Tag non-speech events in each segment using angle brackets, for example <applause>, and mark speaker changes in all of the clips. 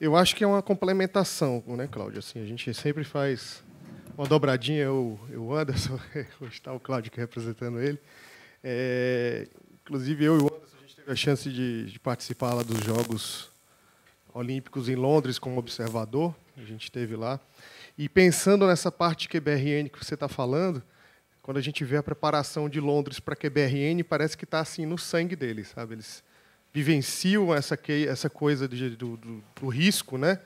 Speaker 1: Eu acho que é uma complementação, né, Cláudio? Assim, a gente sempre faz uma dobradinha, eu, eu Anderson, <laughs> hoje está o Cláudio que é representando ele. É, inclusive, eu e o Anderson, a gente teve a chance de, de participar lá dos Jogos Olímpicos em Londres como observador, a gente esteve lá. E pensando nessa parte de QBRN que você está falando, quando a gente vê a preparação de Londres para QBRN, parece que está assim no sangue deles, sabe? Eles vivenciam essa, essa coisa de, do, do, do, risco, né?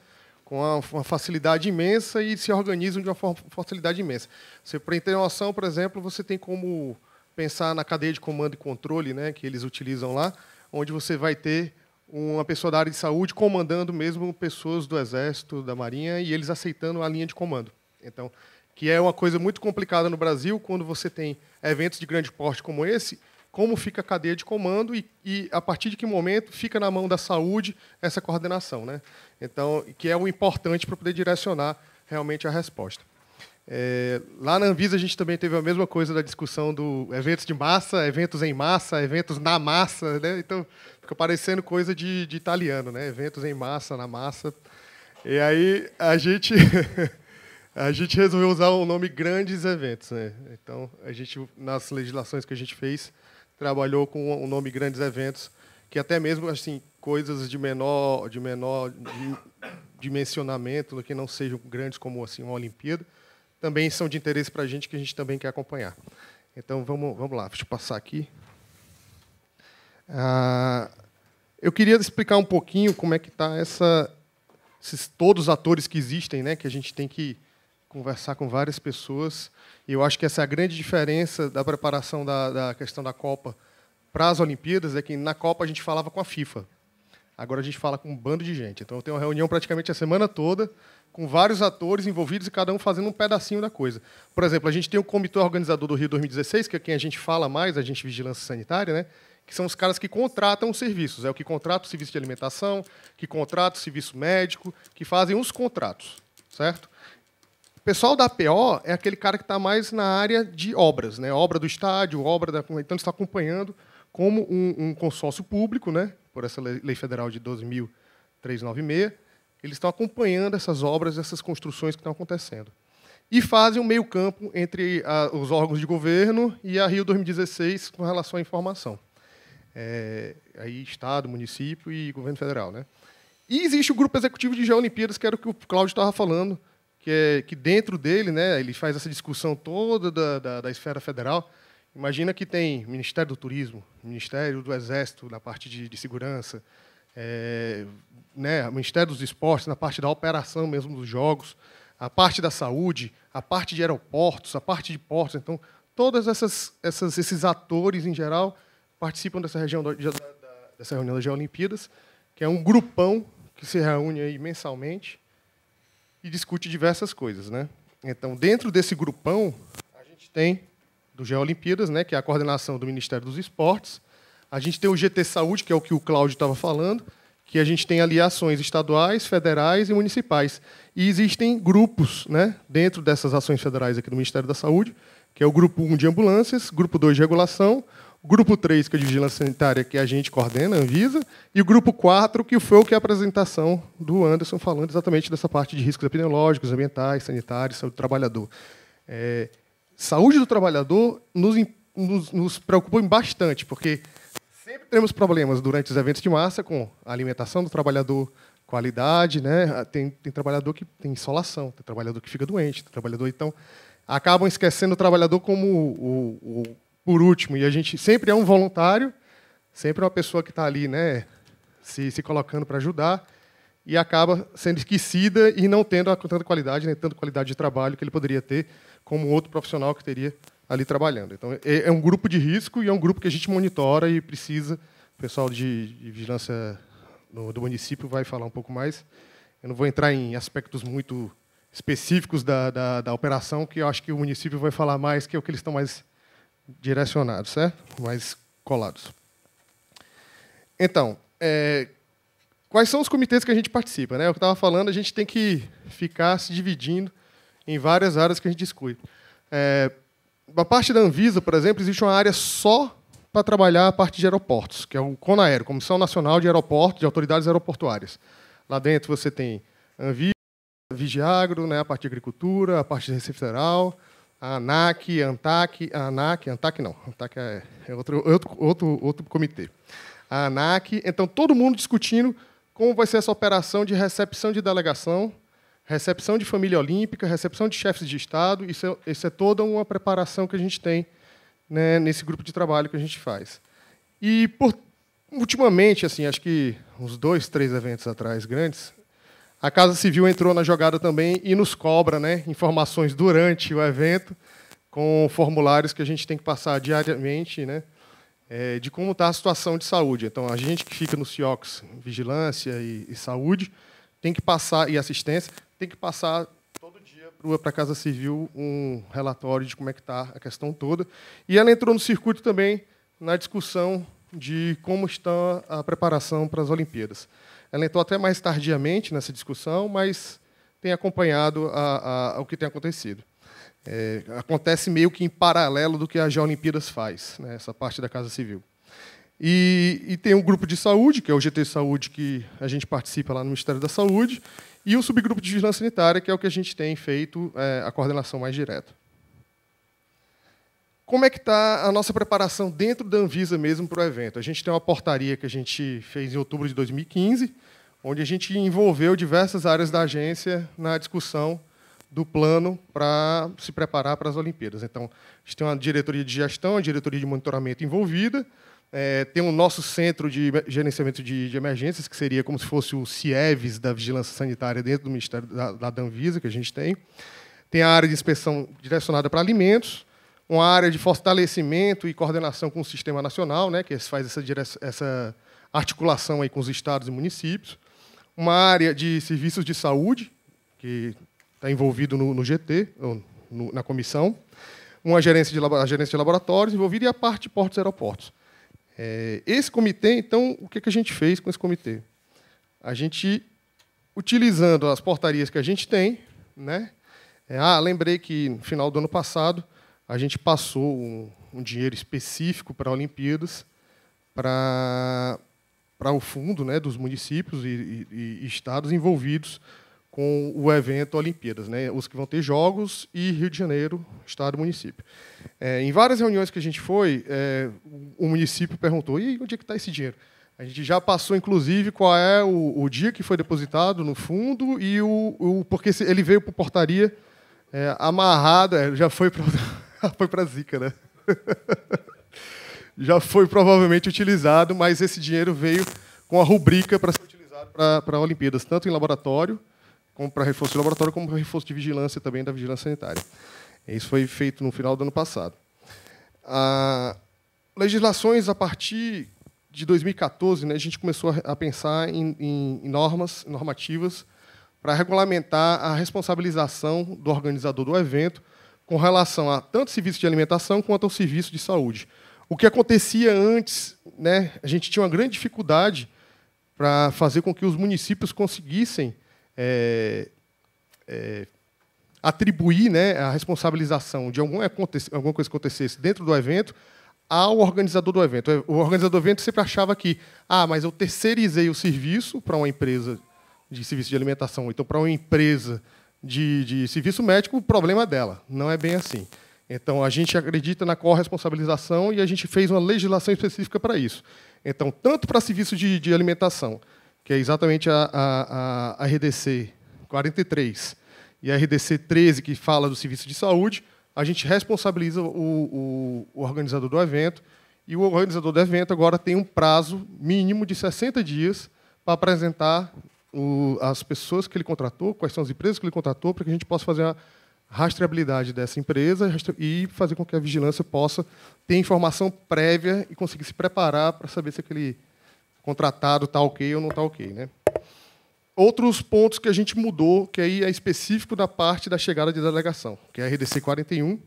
Speaker 1: com uma, facilidade imensa e se organizam de uma facilidade imensa. Você para ter noção, por exemplo, você tem como pensar na cadeia de comando e controle, né, que eles utilizam lá, onde você vai ter uma pessoa da área de saúde comandando mesmo pessoas do exército, da marinha e eles aceitando a linha de comando. Então, que é uma coisa muito complicada no Brasil quando você tem eventos de grande porte como esse como fica a cadeia de comando e, e, a partir de que momento fica na mão da saúde essa coordenação, né? Então, que é o importante para poder direcionar realmente a resposta. É, lá na Anvisa a gente também teve a mesma coisa da discussão do eventos de massa, eventos em massa, eventos na massa, né? Então fica parecendo coisa de, de italiano, né? Eventos em massa, na massa. E aí a gente <laughs> A gente resolveu usar o nome grandes eventos, né? Então, a gente nas legislações que a gente fez, trabalhou com o nome Grandes Eventos, que até mesmo assim coisas de menor de menor dimensionamento, que não sejam grandes como assim uma Olimpíada, também são de interesse para a gente que a gente também quer acompanhar. Então vamos vamos lá, deixa eu passar aqui. Ah, eu queria explicar um pouquinho como é que está essa esses todos os atores que existem, né, que a gente tem que conversar com várias pessoas. E eu acho que essa é a grande diferença da preparação da, da questão da Copa para as Olimpíadas, é que na Copa a gente falava com a FIFA. Agora a gente fala com um bando de gente. Então eu tenho uma reunião praticamente a semana toda com vários atores envolvidos e cada um fazendo um pedacinho da coisa. Por exemplo, a gente tem o comitê organizador do Rio 2016, que é quem a gente fala mais, a gente vigilância sanitária, né? Que são os caras que contratam os serviços, é o que contrata o serviço de alimentação, que contrata o serviço médico, que fazem os contratos, certo? pessoal da PO é aquele cara que está mais na área de obras, né? obra do estádio, obra da. Então, está acompanhando como um, um, consórcio público, né? por essa lei federal de 2.396, eles estão acompanhando essas obras, essas construções que estão acontecendo. E fazem um meio-campo entre a, os órgãos de governo e a Rio 2016 com relação à informação. É, aí, Estado, município e governo federal. Né? E existe o grupo executivo de Geolimpíadas, que era o que o Cláudio estava falando, que, é, que dentro dele, né, ele faz essa discussão toda da, da, da esfera federal. Imagina que tem Ministério do Turismo, Ministério do Exército na parte de, de segurança, é, né, Ministério dos Esportes na parte da operação mesmo dos jogos, a parte da saúde, a parte de aeroportos, a parte de portos. Então, todos essas, essas esses atores em geral participam dessa região da, da, dessa reunião das Geolimpíadas, que é um grupão que se reúne mensalmente e discute diversas coisas. Né? Então, dentro desse grupão, a gente tem do Geolimpíadas, né, que é a coordenação do Ministério dos Esportes. A gente tem o GT Saúde, que é o que o Cláudio estava falando, que a gente tem ali ações estaduais, federais e municipais. E existem grupos né, dentro dessas ações federais aqui do Ministério da Saúde, que é o grupo 1 de ambulâncias, grupo 2 de regulação, o grupo 3, que é de vigilância sanitária, que a gente coordena, Anvisa, e o grupo 4, que foi o que é a apresentação do Anderson, falando exatamente dessa parte de riscos epidemiológicos, ambientais, sanitários, saúde do trabalhador. É, saúde do trabalhador nos, nos, nos preocupou bastante, porque sempre temos problemas durante os eventos de massa com a alimentação do trabalhador, qualidade, né? Ah, tem, tem trabalhador que tem insolação, tem trabalhador que fica doente, tem trabalhador então acabam esquecendo o trabalhador como o, o, por último. E a gente sempre é um voluntário, sempre é uma pessoa que está ali né, se, se colocando para ajudar e acaba sendo esquecida e não tendo tanta qualidade, nem né, tanta qualidade de trabalho que ele poderia ter como outro profissional que teria ali trabalhando. Então, é, é, um grupo de risco e é um grupo que a gente monitora e precisa. O pessoal de, de vigilância do, do, município vai falar um pouco mais. Eu não vou entrar em aspectos muito específicos da, da, da operação, que eu acho que o município vai falar mais, que é o que eles estão mais direcionados, certo? Mais colados. Então, é, quais são os comitês que a gente participa? Né? É eu estava falando, a gente tem que ficar se dividindo em várias áreas que a gente discute. É, a parte da Anvisa, por exemplo, existe uma área só para trabalhar a parte de aeroportos, que é o CONAERO, Comissão Nacional de Aeroportos, de Autoridades Aeroportuárias. Lá dentro você tem Anvisa, Vigiagro, né, a parte de agricultura, a parte de receita Federal, ANAC, ANTAC, ANAC, ANTAC não, ANTAC é, é, outro, outro, outro, outro comitê. A ANAC, então todo mundo discutindo como vai ser essa operação de recepção de delegação, recepção de família olímpica, recepção de chefes de Estado, isso é, isso é toda uma preparação que a gente tem né, nesse grupo de trabalho que a gente faz. E, por, ultimamente, assim, acho que uns dois, três eventos atrás grandes, a Casa Civil entrou na jogada também e nos cobra né, informações durante o evento, com formulários que a gente tem que passar diariamente né, é, de como está a situação de saúde. Então, a gente que fica no CIOX, Vigilância e, e Saúde, tem que passar, e assistência, tem que passar todo dia para a Casa Civil um relatório de como é que está a questão toda. E ela entrou no circuito também na discussão de como está a preparação para as Olimpíadas. Ela entrou até mais tardiamente nessa discussão, mas tem acompanhado a, a, o que tem acontecido. É, acontece meio que em paralelo do que a Geolimpíadas faz, né, essa parte da Casa Civil. E, e, tem um grupo de saúde, que é o GT Saúde, que a gente participa lá no Ministério da Saúde, e o subgrupo de vigilância sanitária, que é o que a gente tem feito é, a coordenação mais direta. Como é que está a nossa preparação dentro da Anvisa mesmo para o evento? A gente tem uma portaria que a gente fez em outubro de 2015, onde a gente envolveu diversas áreas da agência na discussão do plano para se preparar para as Olimpíadas. Então, a gente tem uma diretoria de gestão, uma diretoria de monitoramento envolvida, é, tem o nosso centro de gerenciamento de, de, emergências, que seria como se fosse o CIEVES da Vigilância Sanitária dentro do Ministério da, da que a gente tem. Tem a área de inspeção direcionada para alimentos, uma área de fortalecimento e coordenação com o sistema nacional, né, que faz essa, essa articulação aí com os estados e municípios, uma área de serviços de saúde, que está envolvido no, no GT, no, na comissão, uma gerência de, a gerência de laboratórios envolvida e a parte de portos e aeroportos. É, esse comitê, então, o que, que a gente fez com esse comitê? A gente, utilizando as portarias que a gente tem, né? É, ah, lembrei que no final do ano passado a gente passou um, um dinheiro específico para Olimpíadas, para para o fundo né, dos municípios e, e, e, estados envolvidos com o evento Olimpíadas, né, os que vão ter jogos e Rio de Janeiro, estado, município. É, em várias reuniões que a gente foi, é, o município perguntou: e onde é que está esse dinheiro? A gente já passou, inclusive, qual é o, o dia que foi depositado no fundo e o, o porque ele veio por portaria é, amarrada, é, já foi para <laughs> foi para Zika, né? <laughs> Já foi provavelmente utilizado, mas esse dinheiro veio com a rubrica para ser utilizado para Olimpíadas, tanto em laboratório, como para reforço de laboratório, como para reforço de vigilância também da vigilância sanitária. Isso foi feito no final do ano passado. Ah, legislações a partir de 2014, né, a gente começou a pensar em, em, em normas, normativas para regulamentar a responsabilização do organizador do evento com relação a tanto serviço de alimentação quanto ao serviço de saúde. O que acontecia antes, né, a gente tinha uma grande dificuldade para fazer com que os municípios conseguissem é, é, atribuir né, a responsabilização de algum, alguma coisa que acontecesse dentro do evento ao organizador do evento. O organizador do evento sempre achava que, ah, mas eu terceirizei o serviço para uma empresa de serviço de alimentação, então para uma empresa de, de serviço médico, o problema é dela. Não é bem assim. Então, a gente acredita na corresponsabilização e a gente fez uma legislação específica para isso. Então, tanto para serviço de, de alimentação, que é exatamente a, a, a, RDC 43 e a RDC 13, que fala do serviço de saúde, a gente responsabiliza o, o, o organizador do evento e o organizador do evento agora tem um prazo mínimo de 60 dias para apresentar o, as pessoas que ele contratou, quais são as empresas que ele contratou, para que a gente possa fazer a rastreabilidade dessa empresa e fazer com que a vigilância possa ter informação prévia e conseguir se preparar para saber se aquele contratado está ok ou não está ok. Né? Outros pontos que a gente mudou, que aí é específico da parte da chegada de delegação, que é a RDC 41.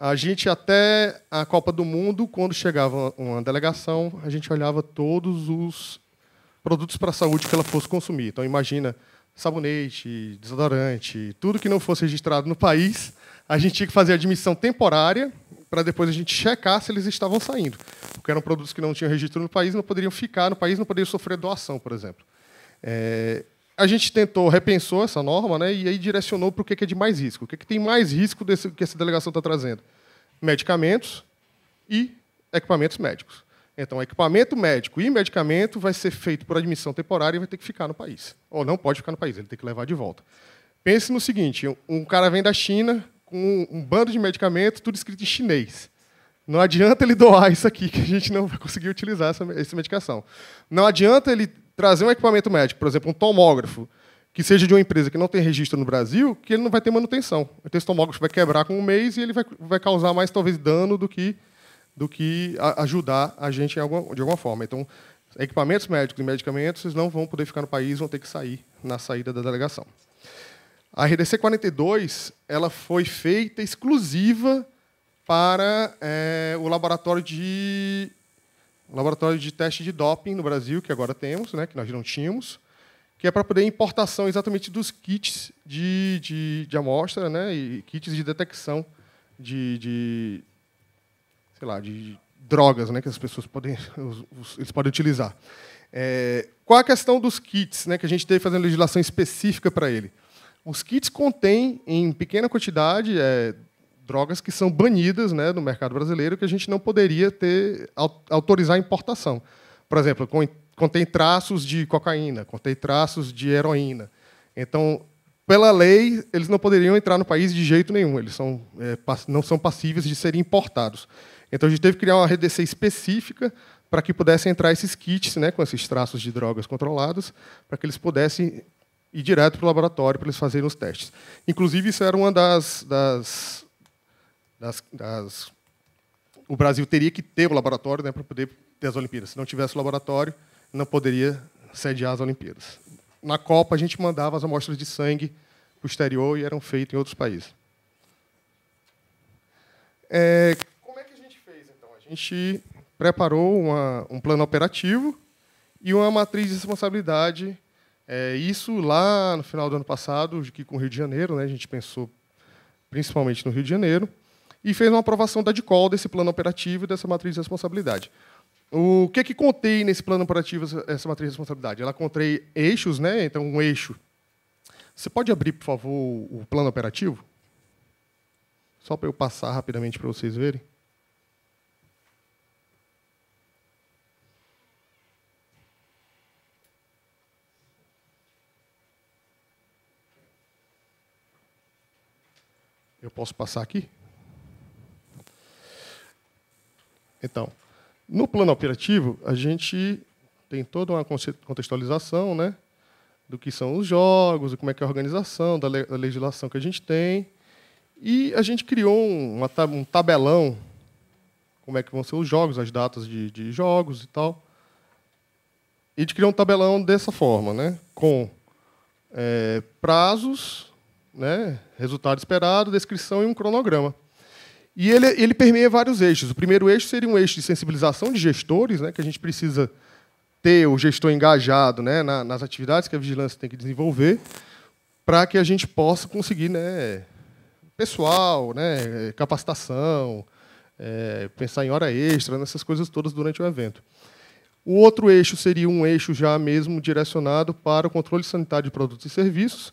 Speaker 1: A gente, até a Copa do Mundo, quando chegava uma delegação, a gente olhava todos os produtos para a saúde que ela fosse consumir. Então, imagina sabonete, desodorante, tudo que não fosse registrado no país, a gente tinha que fazer admissão temporária para depois a gente checar se eles estavam saindo, porque eram produtos que não tinham registro no país, não poderiam ficar no país, não poderiam sofrer doação, por exemplo. É, a gente tentou, repensou essa norma, né, e aí direcionou para o que é de mais risco. O que, é que tem mais risco desse, que essa delegação está trazendo? Medicamentos e equipamentos médicos. Então, equipamento médico e medicamento vai ser feito por admissão temporária e vai ter que ficar no país. Ou não pode ficar no país, ele tem que levar de volta. Pense no seguinte: um cara vem da China com um bando de medicamento, tudo escrito em chinês. Não adianta ele doar isso aqui, que a gente não vai conseguir utilizar essa, essa medicação. Não adianta ele trazer um equipamento médico, por exemplo, um tomógrafo, que seja de uma empresa que não tem registro no Brasil, que ele não vai ter manutenção. Então, esse tomógrafo vai quebrar com um mês e ele vai, vai causar mais, talvez, dano do que do que ajudar a gente de alguma forma. Então, equipamentos médicos e medicamentos eles não vão poder ficar no país, vão ter que sair na saída da delegação. A RDC 42 ela foi feita exclusiva para é, o laboratório de laboratório de teste de doping no Brasil, que agora temos, né, que nós não tínhamos, que é para poder importação exatamente dos kits de, de, de amostra né, e kits de detecção de, de, sei lá, de drogas, né, que as pessoas podem, <laughs> eles podem utilizar. É, qual a questão dos kits, né, que a gente teve fazendo legislação específica para ele? Os kits contêm, em pequena quantidade, é, drogas que são banidas né, no mercado brasileiro, que a gente não poderia ter autorizar a importação. Por exemplo, contém traços de cocaína, contém traços de heroína. Então, pela lei, eles não poderiam entrar no país de jeito nenhum. Eles são, é, não são passíveis de serem importados. Então a gente teve que criar uma RDC específica para que pudessem entrar esses kits né, com esses traços de drogas controladas, para que eles pudessem ir direto para o laboratório para eles fazerem os testes. Inclusive, isso era uma das, das, das, das o Brasil teria que ter o laboratório né, para poder ter as Olimpíadas. Se não tivesse o laboratório, não poderia sediar as Olimpíadas. Na Copa, a gente mandava as amostras de sangue para o exterior e eram feitas em outros países. É, gente preparou uma, um plano operativo e uma matriz de responsabilidade. É, isso lá no final do ano passado, aqui com o Rio de Janeiro, né, a gente pensou principalmente no Rio de Janeiro, e fez uma aprovação da DICOL desse plano operativo e dessa matriz de responsabilidade. O que, é que contei nesse plano operativo, essa matriz de responsabilidade? Ela contei eixos, né? então um eixo. Você pode abrir, por favor, o plano operativo? Só para eu passar rapidamente para vocês verem. Eu posso passar aqui? Então, no plano operativo, a gente tem toda uma contextualização né, do que são os jogos, como é que é a organização, da, legislação que a gente tem. E a gente criou um tabelão, como é que vão ser os jogos, as datas de, de jogos e tal. E a gente criou um tabelão dessa forma, né, com é, prazos né? resultado esperado, descrição e um cronograma. E ele, ele permeia vários eixos. O primeiro eixo seria um eixo de sensibilização de gestores, né, que a gente precisa ter o gestor engajado né, na, nas atividades que a vigilância tem que desenvolver, para que a gente possa conseguir né, pessoal, né, capacitação, é, pensar em hora extra, nessas coisas todas durante o evento. O outro eixo seria um eixo já mesmo direcionado para o controle sanitário de produtos e serviços,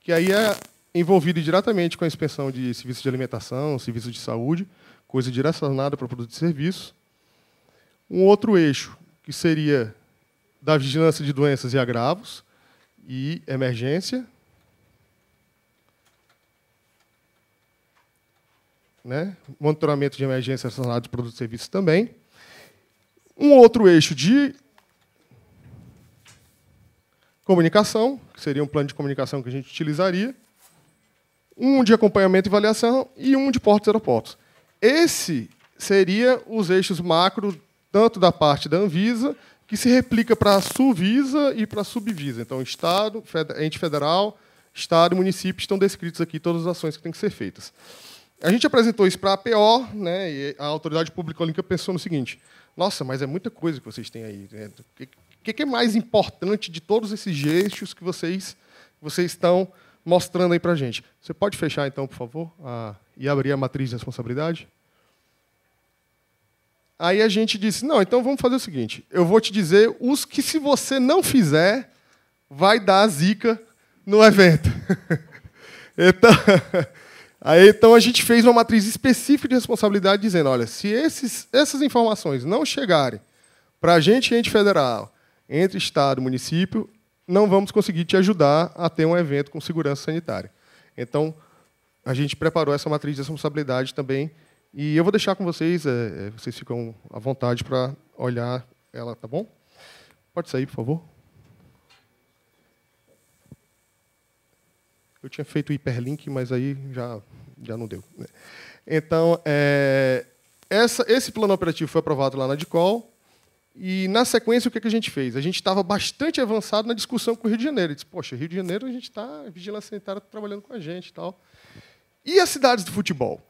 Speaker 1: que aí é envolvido diretamente com a inspeção de serviços de alimentação, serviços de saúde, coisa direcionada para produto e serviço. Um outro eixo, que seria da vigilância de doenças e agravos e emergência. Né? Monitoramento de emergência relacionado de produtos e serviços também. Um outro eixo de comunicação, que seria um plano de comunicação que a gente utilizaria um de acompanhamento e avaliação e um de portos e aeroportos. Esse seria os eixos macro, tanto da parte da Anvisa, que se replica para a Suvisa e para a Subvisa. Então, Estado, ente federal, Estado e município estão descritos aqui todas as ações que têm que ser feitas. A gente apresentou isso para a APO, né, e a Autoridade Pública Olímpica pensou no seguinte, nossa, mas é muita coisa que vocês têm aí. Né? O que, que é mais importante de todos esses gestos que vocês, vocês estão mostrando aí para a gente. Você pode fechar, então, por favor, a, e abrir a matriz de responsabilidade? Aí a gente disse: não, então vamos fazer o seguinte, eu vou te dizer os que, se você não fizer, vai dar zica no evento. <laughs> então, <laughs> aí, então a gente fez uma matriz específica de responsabilidade dizendo: olha, se esses, essas informações não chegarem para a gente ente federal, entre Estado e município, não vamos conseguir te ajudar a ter um evento com segurança sanitária. Então, a gente preparou essa matriz de responsabilidade também. E eu vou deixar com vocês, é, é vocês ficam à vontade para olhar ela, tá bom? Pode sair, por favor. Eu tinha feito o hiperlink, mas aí já, já não deu. Né? Então, é, essa, esse plano operativo foi aprovado lá na DICOL. E, na sequência, o é que, a gente fez? A gente estava bastante avançado na discussão com o Rio de Janeiro. Eu disse, poxa, Rio de Janeiro, a gente está, Vigilância Sanitária está trabalhando com a gente e tal. E as cidades do futebol?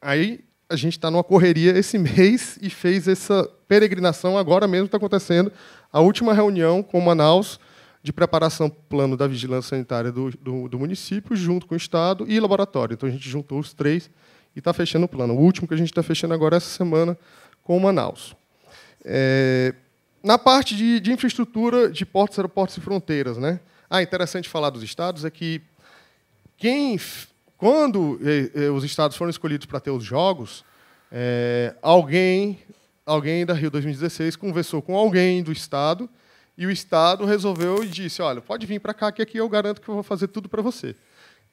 Speaker 1: Aí a gente está numa correria esse <laughs> mês e fez essa peregrinação, agora mesmo está acontecendo, a última reunião com o Manaus de preparação plano da vigilância sanitária do, do, do município, junto com o Estado e laboratório. Então, a gente juntou os três e está fechando o plano. O último que a gente está fechando agora essa semana com o Manaus. É, na parte de, de, infraestrutura de portos, aeroportos e fronteiras, né? Ah, interessante falar dos estados é que quem, quando é, é, os estados foram escolhidos para ter os jogos, é, alguém, alguém da Rio 2016 conversou com alguém do estado e o estado resolveu e disse: olha, pode vir para cá que aqui eu garanto que eu vou fazer tudo para você.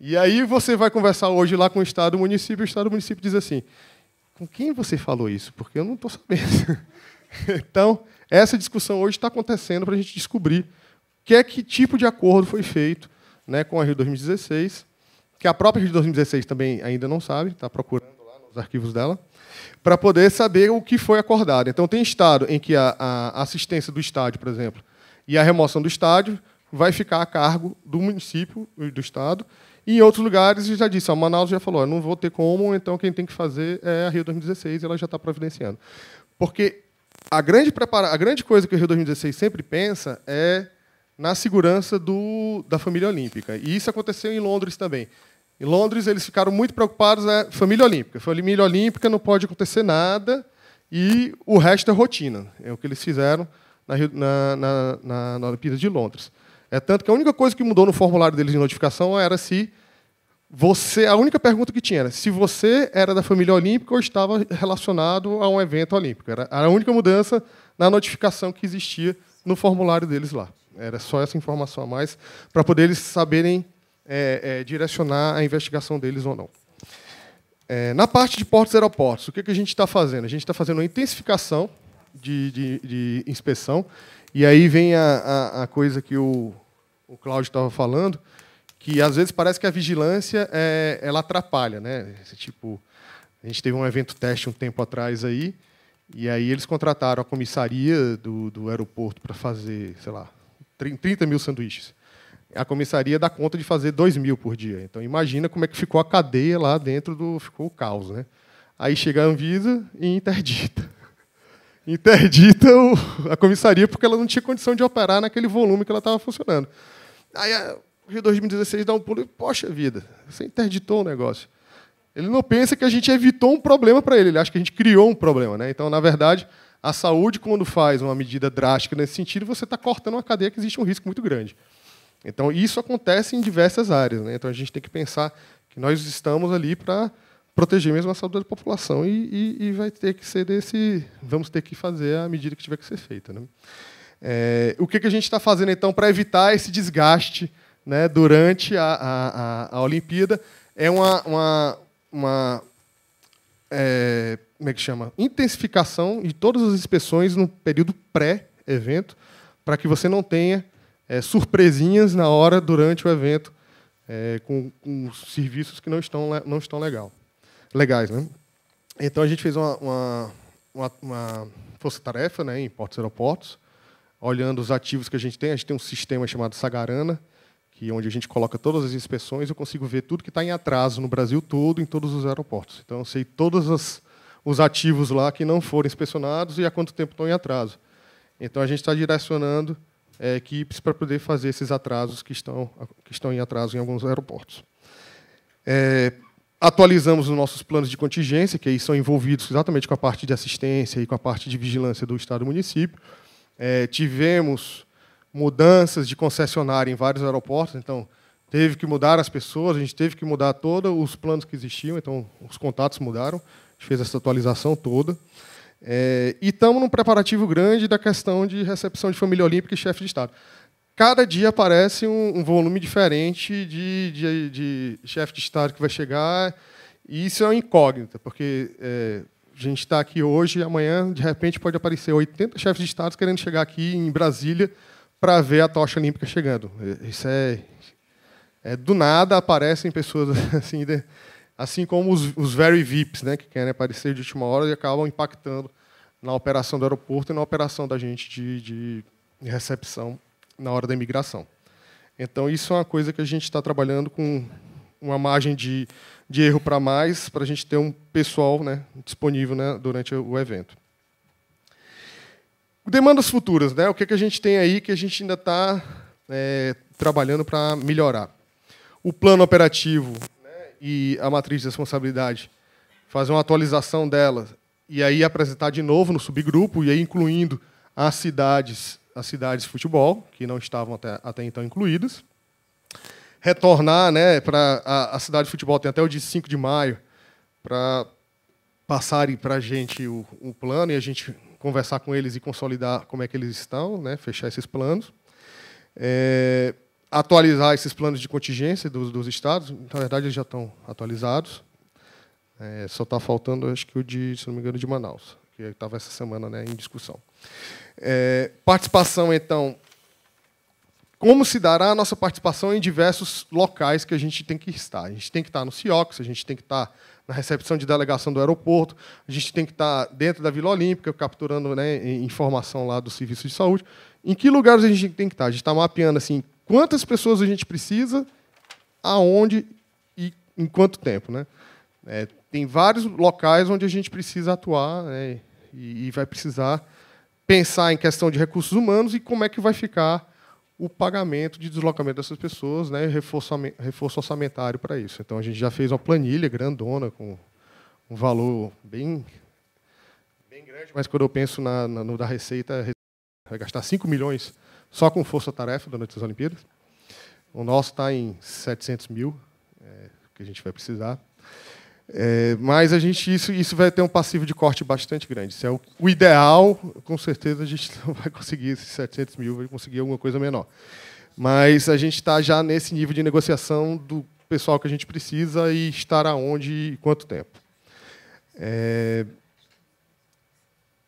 Speaker 1: E aí você vai conversar hoje lá com o estado, o município, e o estado, o município diz assim: com quem você falou isso? Porque eu não estou sabendo. <laughs> <laughs> Então, essa discussão hoje está acontecendo para a gente descobrir que é que tipo de acordo foi feito né, com a Rio 2016, que a própria Rio 2016 também ainda não sabe, está procurando lá nos arquivos dela, para poder saber o que foi acordado. Então, tem estado em que a, a assistência do estádio, por exemplo, e a remoção do estádio vai ficar a cargo do município e do estado. E em outros lugares, já disse, a Manaus já falou, não vou ter como, então quem tem que fazer é a Rio 2016, ela já está providenciando. Porque a grande, prepara a grande coisa que o Rio 2016 sempre pensa é na segurança do, da família olímpica. E isso aconteceu em Londres também. Em Londres, eles ficaram muito preocupados, é né? família olímpica. Família olímpica não pode acontecer nada e o resto é rotina. É o que eles fizeram na, na, na, na, na Olimpíada de Londres. É tanto que a única coisa que mudou no formulário deles de notificação era se você, a única pergunta que tinha era se você era da família olímpica ou estava relacionado a um evento olímpico. Era a única mudança na notificação que existia no formulário deles lá. Era só essa informação a mais para poder eles saberem é, é, direcionar a investigação deles ou não. É, na parte de portos e aeroportos, o que, que a gente está fazendo? A gente está fazendo uma intensificação de, de, de, inspeção, e aí vem a, a, a coisa que o, o Cláudio estava falando, que às vezes parece que a vigilância é, ela atrapalha, né? Tipo, a gente teve um evento teste um tempo atrás aí, e aí eles contrataram a comissaria do, do aeroporto para fazer, sei lá, 30 mil sanduíches. A comissaria dá conta de fazer 2 mil por dia. Então imagina como é que ficou a cadeia lá dentro do. ficou o caos, né? Aí chega a Anvisa e interdita. <laughs> Interdita a comissaria porque ela não tinha condição de operar naquele volume que ela estava funcionando. Aí Rio 2016 dá um pulo e, poxa vida, você interditou o um negócio. Ele não pensa que a gente evitou um problema para ele, ele acha que a gente criou um problema. Né? Então, na verdade, a saúde, quando faz uma medida drástica nesse sentido, você está cortando uma cadeia que existe um risco muito grande. Então, isso acontece em diversas áreas. Né? Então, a gente tem que pensar que nós estamos ali para proteger mesmo a saúde da população e, e, e, vai ter que ser desse. Vamos ter que fazer a medida que tiver que ser feita. Né? É, o que, que a gente está fazendo, então, para evitar esse desgaste? né, durante a, a, a, Olimpíada é uma, uma, uma é, como é que chama? intensificação de todas as inspeções no período pré-evento, para que você não tenha é, surpresinhas na hora durante o evento é, com, com, serviços que não estão, não estão legal, legais. Né? Então a gente fez uma, uma, uma, uma força-tarefa né, em portos e aeroportos, olhando os ativos que a gente tem. A gente tem um sistema chamado Sagarana, que é onde a gente coloca todas as inspeções, eu consigo ver tudo que está em atraso no Brasil todo, em todos os aeroportos. Então, eu sei todos os ativos lá que não foram inspecionados e há quanto tempo estão em atraso. Então, a gente está direcionando é, equipes para poder fazer esses atrasos que estão, que estão em atraso em alguns aeroportos. É, atualizamos os nossos planos de contingência, que aí são envolvidos exatamente com a parte de assistência e com a parte de vigilância do Estado e do município. É, tivemos mudanças de concessionária em vários aeroportos, então teve que mudar as pessoas, a gente teve que mudar todos os planos que existiam, então os contatos mudaram, a gente fez essa atualização toda. É, e estamos num preparativo grande da questão de recepção de família olímpica e chefe de Estado. Cada dia aparece um, um volume diferente de, de, de chefe de Estado que vai chegar, e isso é uma incógnita, porque é, a gente está aqui hoje e amanhã, de repente, pode aparecer 80 chefes de Estado querendo chegar aqui em Brasília para ver a tocha olímpica chegando. Isso é, é do nada aparecem pessoas <laughs> assim, de, assim como os, os very VIPs, né, que querem aparecer de última hora e acabam impactando na operação do aeroporto e na operação da gente de, de, recepção na hora da imigração. Então, isso é uma coisa que a gente está trabalhando com uma margem de, de erro para mais, para a gente ter um pessoal né, disponível né, durante o evento. Demandas futuras, né? O que, é que a gente tem aí que a gente ainda está é, trabalhando para melhorar? O plano operativo né, e a matriz de responsabilidade, fazer uma atualização dela e aí apresentar de novo no subgrupo e aí incluindo as cidades, as cidades de futebol que não estavam até, até então incluídas. Retornar, né? Para a, a cidade de futebol tem até o dia 5 de maio para passarem para a gente o, o plano e a gente conversar com eles e consolidar como é que eles estão, né, fechar esses planos. É, atualizar esses planos de contingência dos, dos estados, na verdade eles já estão atualizados. É, só está faltando, acho que o de, se não me engano, de Manaus, que estava essa semana né, em discussão. É, participação, então, como se dará a nossa participação em diversos locais que a gente tem que estar. A gente tem que estar no CIOX, a gente tem que estar na recepção de delegação do aeroporto, a gente tem que estar dentro da Vila Olímpica, capturando né, informação lá do serviço de saúde. Em que lugares a gente tem que estar? A gente está mapeando assim, quantas pessoas a gente precisa, aonde e em quanto tempo. Né? É, tem vários locais onde a gente precisa atuar né, e, e vai precisar pensar em questão de recursos humanos e como é que vai ficar o pagamento de deslocamento dessas pessoas, né, reforço, reforço orçamentário para isso. Então, a gente já fez uma planilha grandona com um valor bem, bem grande, mas quando eu penso na, na, no da Receita, vai gastar 5 milhões só com força-tarefa durante as Olimpíadas. O nosso está em 700 mil, é, que a gente vai precisar. É, mas a gente isso, isso vai ter um passivo de corte bastante grande. Isso é o, o, ideal, com certeza a gente <laughs> não vai conseguir esses 700 mil, vai conseguir alguma coisa menor. Mas a gente está já nesse nível de negociação do pessoal que a gente precisa e estar aonde e quanto tempo. É,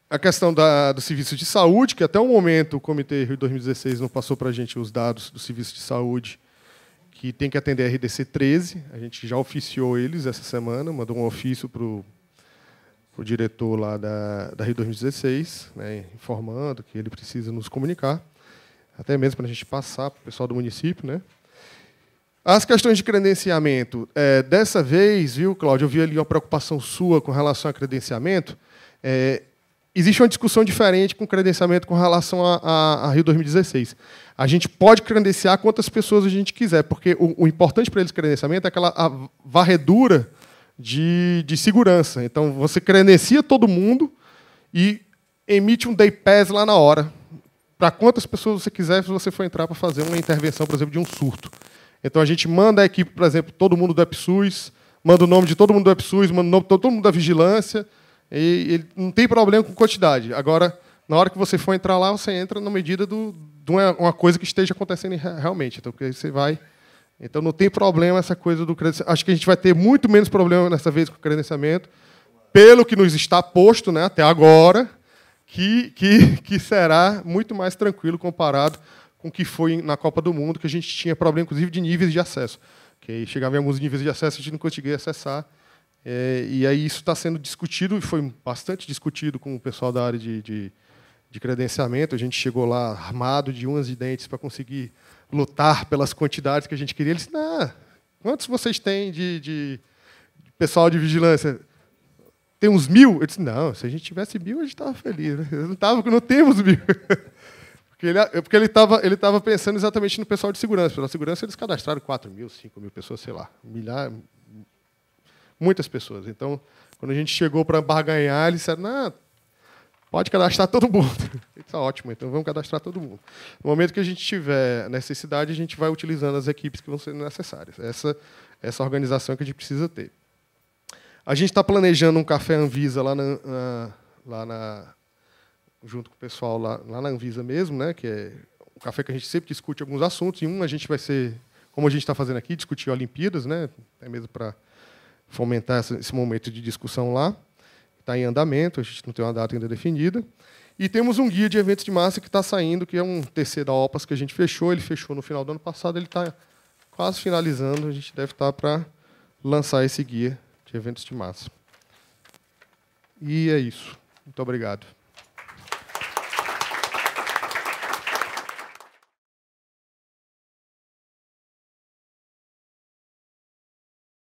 Speaker 1: a questão da, do serviço de saúde, que até o momento o Comitê Rio 2016 não passou para a gente os dados do serviço de saúde que tem que atender a RDC 13. A gente já oficiou eles essa semana, mandou um ofício para o diretor lá da, da Rio 2016, né, informando que ele precisa nos comunicar, até mesmo para a gente passar para o pessoal do município. Né. As questões de credenciamento. É, dessa vez, viu, Cláudio, eu vi ali uma preocupação sua com relação a credenciamento. É, existe uma discussão diferente com credenciamento com relação a, a, a, Rio 2016. A gente pode credenciar quantas pessoas a gente quiser, porque o, o importante para eles credenciamento é aquela varredura de, de, segurança. Então, você credencia todo mundo e emite um day pass lá na hora, para quantas pessoas você quiser, se você for entrar para fazer uma intervenção, por exemplo, de um surto. Então, a gente manda a equipe, por exemplo, todo mundo do EPSUS, manda o nome de todo mundo do EPSUS, manda o nome de todo mundo da vigilância, e ele não tem problema com quantidade. Agora, na hora que você for entrar lá, você entra na medida do, de uma, coisa que esteja acontecendo realmente. Então, você vai. Então, não tem problema essa coisa do credenciamento. Acho que a gente vai ter muito menos problema nessa vez com o credenciamento, pelo que nos está posto né, até agora, que, que, que será muito mais tranquilo comparado com o que foi na Copa do Mundo, que a gente tinha problema, inclusive, de níveis de acesso. Que chegava em alguns níveis de acesso, a gente não conseguia acessar é, e aí isso está sendo discutido, e foi bastante discutido com o pessoal da área de, de, de credenciamento. A gente chegou lá armado de unhas e dentes para conseguir lutar pelas quantidades que a gente queria. Eles, não, quantos vocês têm de, de, de pessoal de vigilância? Tem uns mil? Eu disse, não, se a gente tivesse mil, a gente estava feliz. Né? Eu não, tava, não temos mil. <laughs> Porque ele estava é, porque ele ele tava pensando exatamente no pessoal de segurança. Pela segurança, eles cadastraram 4 mil, 5 mil pessoas, sei lá, milhares, Muitas pessoas. Então, quando a gente chegou para barganhar, eles disseram, não, pode cadastrar todo mundo. <laughs> Está ah, ótimo, então vamos cadastrar todo mundo. No momento que a gente tiver necessidade, a gente vai utilizando as equipes que vão sendo necessárias. Essa, essa organização que a gente precisa ter. A gente está planejando um café Anvisa lá na, na, lá na junto com o pessoal lá, lá na Anvisa mesmo, né? Que é um café que a gente sempre discute alguns assuntos. E um a gente vai ser, como a gente está fazendo aqui, discutir Olimpíadas, né? É mesmo para fomentar esse momento de discussão lá. Está em andamento, a gente não tem uma data ainda definida. E temos um guia de eventos de massa que está saindo, que é um TC da OPAS que a gente fechou. Ele fechou no final do ano passado, ele está quase finalizando. A gente deve estar tá para lançar esse guia de eventos de massa. E é isso. Muito obrigado.